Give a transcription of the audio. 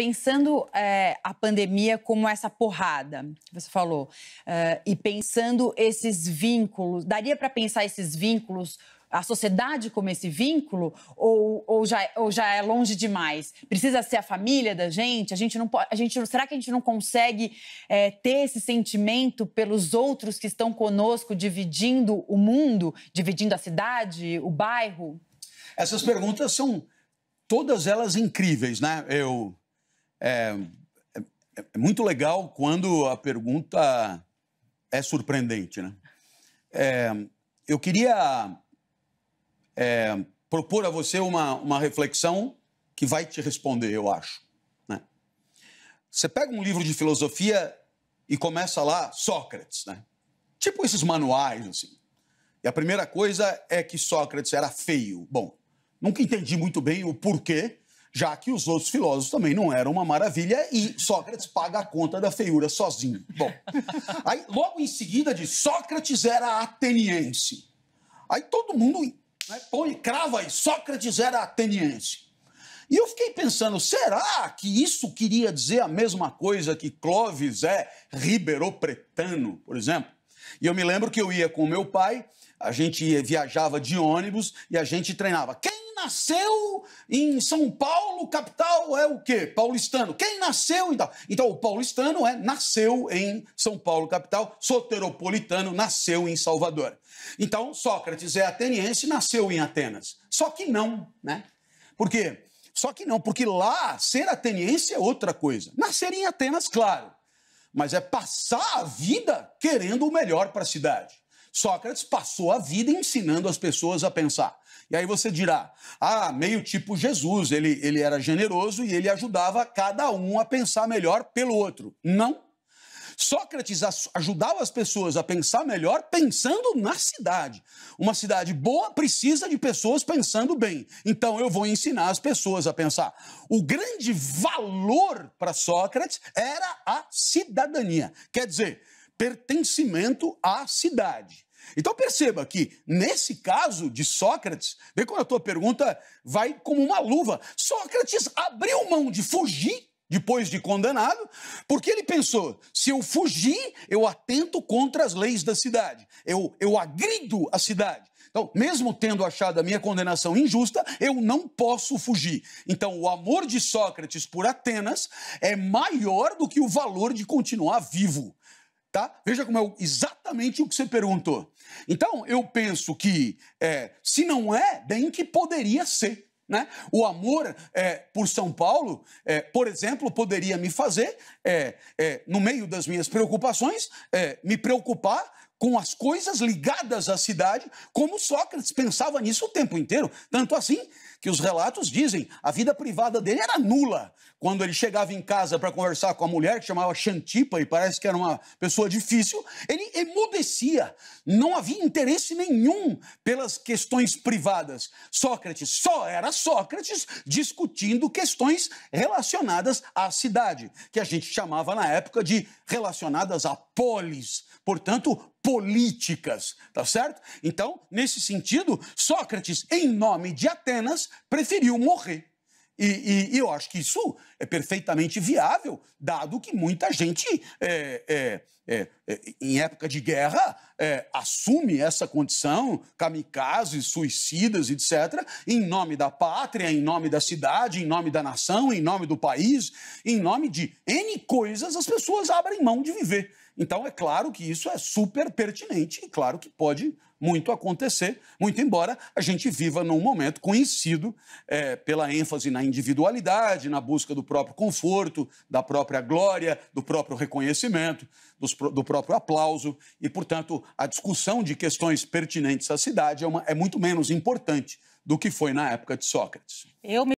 pensando é, a pandemia como essa porrada que você falou, eh, e pensando esses vínculos, daria para pensar esses vínculos, a sociedade como esse vínculo, ou, ou, já, ou já é longe demais? Precisa ser a família da gente? A gente não pode, a gente, será que a gente não consegue é, ter esse sentimento pelos outros que estão conosco, dividindo o mundo, dividindo a cidade, o bairro? Essas perguntas são todas elas incríveis, né? Eu é, é, é, muito legal quando a pergunta é surpreendente, né? É, eu queria é, propor a você uma, uma reflexão que vai te responder, eu acho. Né? Você pega um livro de filosofia e começa lá Sócrates, né? Tipo esses manuais, assim. E a primeira coisa é que Sócrates era feio. Bom, nunca entendi muito bem o porquê, já que os outros filósofos também não eram uma maravilha e Sócrates paga a conta da feiura sozinho. Bom, aí logo em seguida diz: Sócrates era ateniense. Aí todo mundo né, põe, crava aí: Sócrates era ateniense. E eu fiquei pensando, será que isso queria dizer a mesma coisa que Clóvis é ribeiro-pretano, por exemplo? E eu me lembro que eu ia com meu pai a gente viajava de ônibus e a gente treinava. Quem nasceu em São Paulo, capital, é o quê? Paulistano. Quem nasceu em então? então, o paulistano é nasceu em São Paulo, capital, soteropolitano nasceu em Salvador. Então, Sócrates é ateniense, nasceu em Atenas. Só que não, né? Por quê? Só que não, porque lá ser ateniense é outra coisa. Nascer em Atenas, claro, mas é passar a vida querendo o melhor para a cidade. Sócrates passou a vida ensinando as pessoas a pensar. E aí você dirá, ah, meio tipo Jesus, ele, ele era generoso e ele ajudava cada um a pensar melhor pelo outro. Não. Sócrates ajudava as pessoas a pensar melhor pensando na cidade. Uma cidade boa precisa de pessoas pensando bem. Então eu vou ensinar as pessoas a pensar. O grande valor para Sócrates era a cidadania. Quer dizer, pertencimento à cidade. Então perceba que, nesse caso de Sócrates, vê como a tua pergunta vai como uma luva. Sócrates abriu mão de fugir depois de condenado, porque ele pensou: se eu fugir, eu atento contra as leis da cidade, eu, eu agrido a cidade. Então, mesmo tendo achado a minha condenação injusta, eu não posso fugir. Então, o amor de Sócrates por Atenas é maior do que o valor de continuar vivo. Tá? Veja como é exatamente o que você perguntou. Então, eu penso que é, se não é, bem que poderia ser. Né? O amor é, por São Paulo, é, por exemplo, poderia me fazer, é, é, no meio das minhas preocupações, é, me preocupar com as coisas ligadas à cidade, como Sócrates pensava nisso o tempo inteiro. Tanto assim que os relatos dizem a vida privada dele era nula. Quando ele chegava em casa para conversar com a mulher, que chamava Xantipa e parece que era uma pessoa difícil, ele emudecia. Não havia interesse nenhum pelas questões privadas. Sócrates só era Sócrates discutindo questões relacionadas à cidade, que a gente chamava na época de relacionadas à polis. Portanto, políticas, tá certo? Então, nesse sentido, Sócrates, em nome de Atenas, preferiu morrer. E, e, e, eu acho que isso é perfeitamente viável, dado que muita gente, é, é, é, é em época de guerra, é, assume essa condição, kamikazes, suicidas, etc., em nome da pátria, em nome da cidade, em nome da nação, em nome do país, em nome de N coisas, as pessoas abrem mão de viver. Então, é claro que isso é super pertinente e claro que pode muito acontecer, muito embora a gente viva num momento conhecido é, pela ênfase na individualidade, na busca do próprio conforto, da própria glória, do próprio reconhecimento, dos, do próprio aplauso, e, portanto, a discussão de questões pertinentes à cidade é, uma, é muito menos importante do que foi na época de Sócrates.